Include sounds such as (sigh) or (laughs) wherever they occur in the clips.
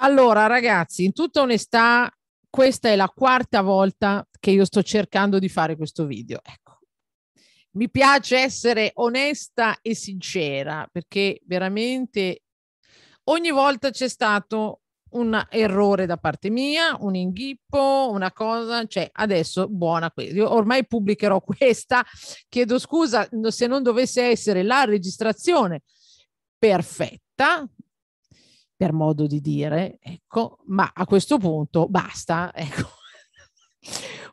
Allora, ragazzi, in tutta onestà, questa è la quarta volta che io sto cercando di fare questo video. Ecco. Mi piace essere onesta e sincera perché veramente ogni volta c'è stato un errore da parte mia, un inghippo, una cosa, cioè adesso buona Io ormai pubblicherò (laughs) questa. Chiedo scusa se non dovesse essere la registrazione perfetta, per modo di dire, ecco, ma a questo punto basta, (laughs) ecco.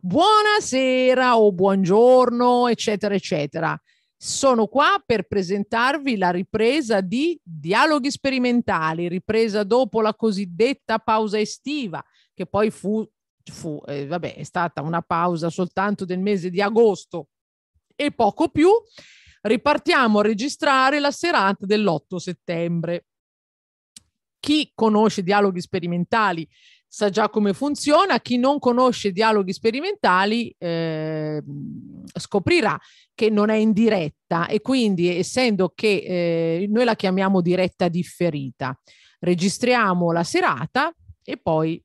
Buonasera o buongiorno, eccetera, eccetera. Sono qua per presentarvi la ripresa di Dialoghi sperimentali, ripresa dopo la cosiddetta pausa estiva, che poi fu, fu eh, vabbè, è stata una pausa soltanto del mese di agosto e poco più. Ripartiamo a registrare la serata dell'8 settembre chi conosce dialoghi sperimentali sa già come funziona, chi non conosce dialoghi sperimentali eh, scoprirà che non è in diretta e quindi essendo che eh, noi la chiamiamo diretta differita, registriamo la serata e poi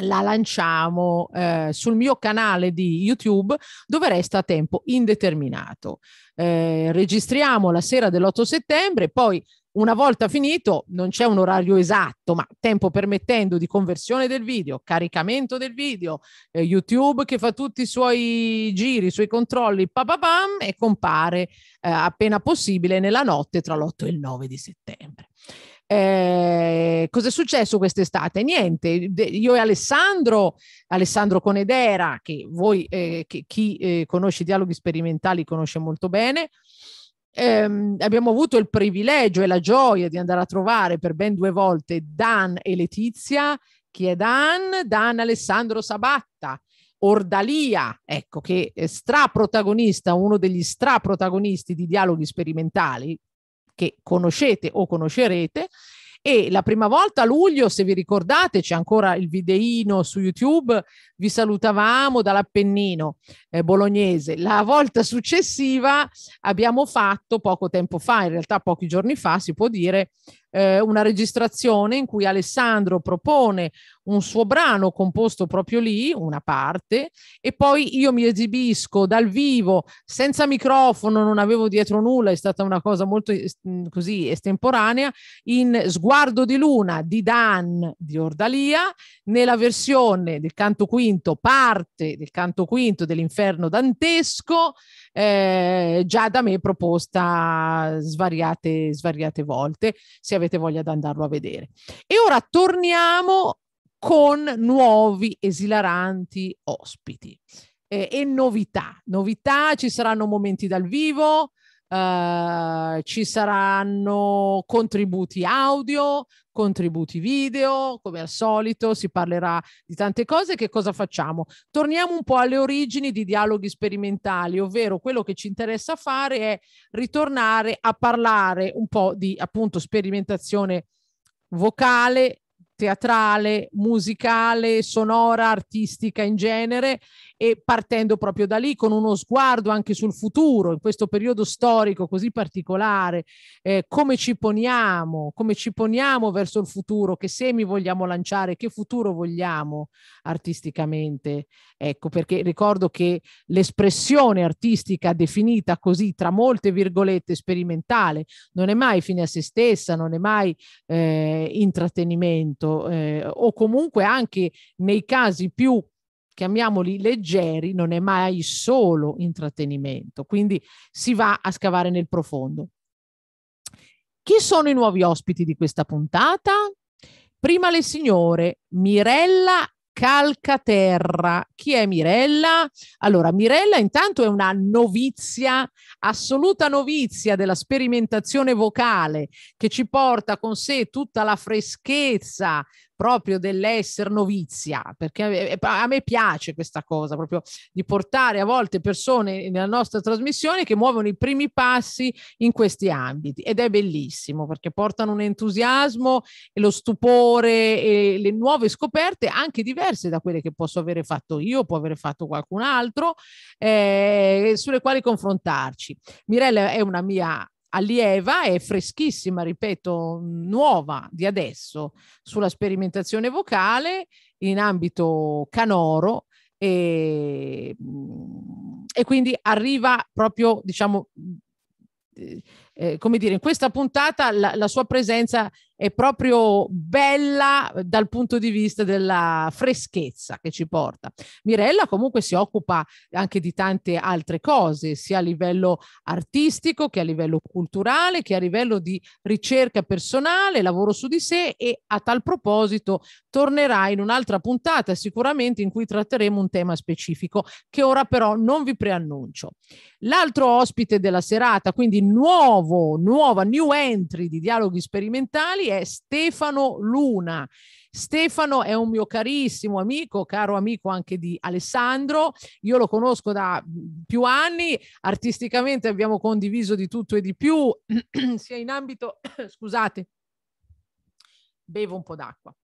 la lanciamo eh, sul mio canale di YouTube dove resta a tempo indeterminato. Eh, registriamo la sera dell'8 settembre, poi una volta finito, non c'è un orario esatto, ma tempo permettendo di conversione del video, caricamento del video, eh, YouTube che fa tutti i suoi giri, i suoi controlli, papapam, e compare eh, appena possibile nella notte tra l'8 e il 9 di settembre. Eh, cosa è successo quest'estate? Niente, io e Alessandro, Alessandro Conedera, che voi, eh, che, chi eh, conosce i dialoghi sperimentali conosce molto bene, ehm, abbiamo avuto il privilegio e la gioia di andare a trovare per ben due volte Dan e Letizia. Chi è Dan? Dan Alessandro Sabatta, Ordalia, ecco, che è straprotagonista, uno degli straprotagonisti di dialoghi sperimentali che conoscete o conoscerete, e la prima volta a luglio, se vi ricordate, c'è ancora il videino su YouTube, vi salutavamo dall'Appennino eh, bolognese. La volta successiva abbiamo fatto, poco tempo fa, in realtà pochi giorni fa, si può dire, eh, una registrazione in cui Alessandro propone un suo brano composto proprio lì, una parte, e poi io mi esibisco dal vivo, senza microfono, non avevo dietro nulla, è stata una cosa molto mm, così estemporanea, in Sguardo di Luna di Dan di Ordalia, nella versione del canto quinto, parte del canto quinto dell'inferno dantesco, eh, già da me proposta svariate, svariate volte, se avete voglia di andarlo a vedere. E ora torniamo con nuovi esilaranti ospiti eh, e novità. Novità, ci saranno momenti dal vivo, Uh, ci saranno contributi audio, contributi video, come al solito si parlerà di tante cose. Che cosa facciamo? Torniamo un po' alle origini di dialoghi sperimentali, ovvero quello che ci interessa fare è ritornare a parlare un po' di appunto sperimentazione vocale teatrale, musicale, sonora, artistica in genere e partendo proprio da lì con uno sguardo anche sul futuro, in questo periodo storico così particolare, eh, come ci poniamo, come ci poniamo verso il futuro, che semi vogliamo lanciare, che futuro vogliamo artisticamente. Ecco, perché ricordo che l'espressione artistica definita così, tra molte virgolette, sperimentale, non è mai fine a se stessa, non è mai eh, intrattenimento eh, o comunque anche nei casi più chiamiamoli leggeri, non è mai solo intrattenimento, quindi si va a scavare nel profondo. Chi sono i nuovi ospiti di questa puntata? Prima le signore Mirella Calcaterra. Chi è Mirella? Allora, Mirella intanto è una novizia, assoluta novizia della sperimentazione vocale che ci porta con sé tutta la freschezza, proprio dell'essere novizia, perché eh, a me piace questa cosa proprio di portare a volte persone nella nostra trasmissione che muovono i primi passi in questi ambiti ed è bellissimo perché portano un entusiasmo e lo stupore e le nuove scoperte anche diverse da quelle che posso avere fatto io, può avere fatto qualcun altro, eh, sulle quali confrontarci. Mirella è una mia allieva è freschissima, ripeto, nuova di adesso sulla sperimentazione vocale in ambito canoro e, mm, e quindi arriva proprio, diciamo, eh, eh, come dire, in questa puntata la, la sua presenza è proprio bella eh, dal punto di vista della freschezza che ci porta. Mirella comunque si occupa anche di tante altre cose, sia a livello artistico che a livello culturale, che a livello di ricerca personale, lavoro su di sé e a tal proposito tornerà in un'altra puntata sicuramente in cui tratteremo un tema specifico che ora però non vi preannuncio. L'altro ospite della serata, quindi nuovo, nuova new entry di dialoghi sperimentali è Stefano Luna. Stefano è un mio carissimo amico, caro amico anche di Alessandro, io lo conosco da più anni, artisticamente abbiamo condiviso di tutto e di più, (clears throat) sia in ambito, (clears throat) scusate, bevo un po' d'acqua,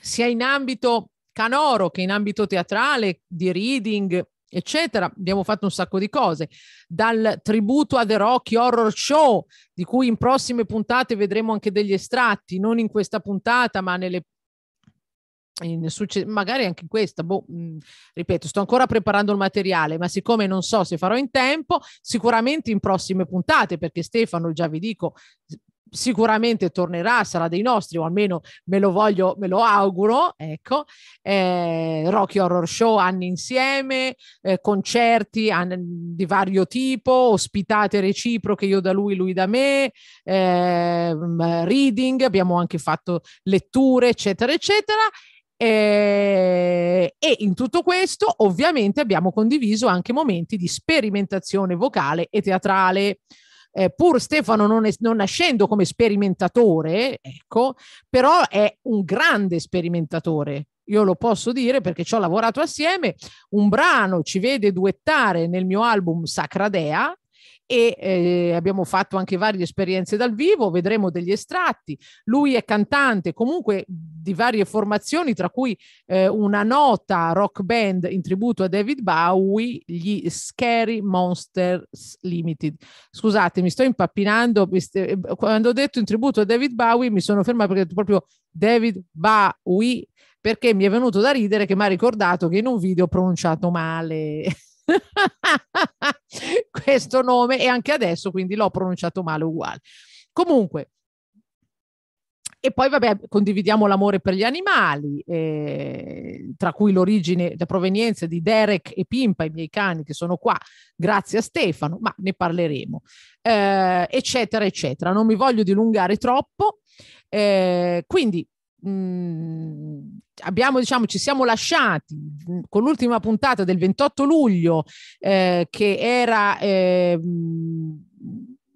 sia in ambito canoro che in ambito teatrale, di reading, eccetera. Abbiamo fatto un sacco di cose, dal tributo a The Rocky Horror Show, di cui in prossime puntate vedremo anche degli estratti, non in questa puntata, ma nelle Succe- magari anche in questa, boh, mh, mm, ripeto, sto ancora preparando il materiale, ma siccome non so se farò in tempo, sicuramente in prossime puntate, perché Stefano, già vi dico, sicuramente tornerà, sarà dei nostri, o almeno me lo voglio, me lo auguro, ecco, eh, Rocky Horror Show, anni insieme, eh, concerti an- di vario tipo, ospitate reciproche, io da lui, lui da me, eh, mm, reading, abbiamo anche fatto letture, eccetera, eccetera. Eh, e in tutto questo ovviamente abbiamo condiviso anche momenti di sperimentazione vocale e teatrale eh, pur Stefano non, è, non, nascendo come sperimentatore, ecco, però è un grande sperimentatore. Io lo posso dire perché ci ho lavorato assieme. Un brano ci vede duettare nel mio album Sacra Dea, e eh, abbiamo fatto anche varie esperienze dal vivo, vedremo degli estratti. Lui è cantante comunque di varie formazioni, tra cui eh, una nota rock band in tributo a David Bowie, gli Scary Monsters Limited. Scusate, mi sto impappinando, eh, quando ho detto in tributo a David Bowie mi sono fermata perché ho detto proprio David Bowie perché mi è venuto da ridere che mi ha ricordato che in un video ho pronunciato male. (laughs) questo nome e anche adesso quindi l'ho pronunciato male uguale. Comunque, e poi vabbè, condividiamo l'amore per gli animali, eh, tra cui l'origine, la provenienza di Derek e Pimpa, i miei cani che sono qua, grazie a Stefano, ma ne parleremo, eh, eccetera, eccetera. Non mi voglio dilungare troppo. Eh, quindi mh, mhmm, abbiamo, diciamo, ci siamo lasciati mh, con l'ultima puntata del 28 luglio eh, che era... Eh,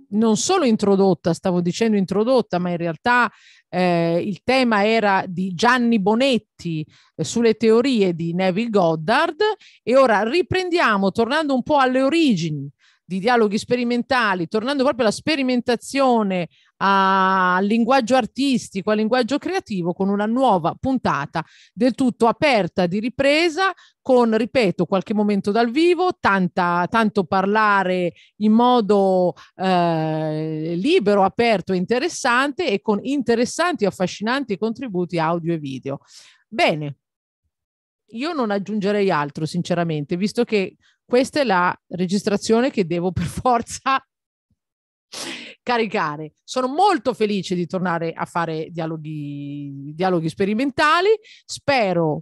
non solo introdotta, stavo dicendo introdotta, ma in realtà eh, il tema era di Gianni Bonetti eh, sulle teorie di Neville Goddard e ora riprendiamo tornando un po' alle origini di dialoghi sperimentali, tornando proprio alla sperimentazione al linguaggio artistico, al linguaggio creativo con una nuova puntata del tutto aperta di ripresa con, ripeto, qualche momento dal vivo, tanta, tanto parlare in modo eh, libero, aperto e interessante e con interessanti e affascinanti contributi audio e video. Bene, io non aggiungerei altro, sinceramente, visto che questa è la registrazione che devo per forza caricare. Sono molto felice di tornare a fare dialoghi, dialoghi sperimentali. Spero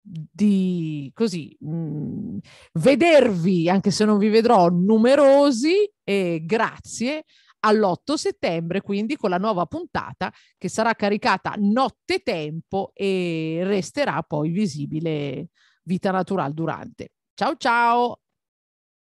di così mh, mm, vedervi, anche se non vi vedrò, numerosi e grazie all'8 settembre, quindi con la nuova puntata che sarà caricata notte tempo e resterà poi visibile vita natural durante. Ciao ciao!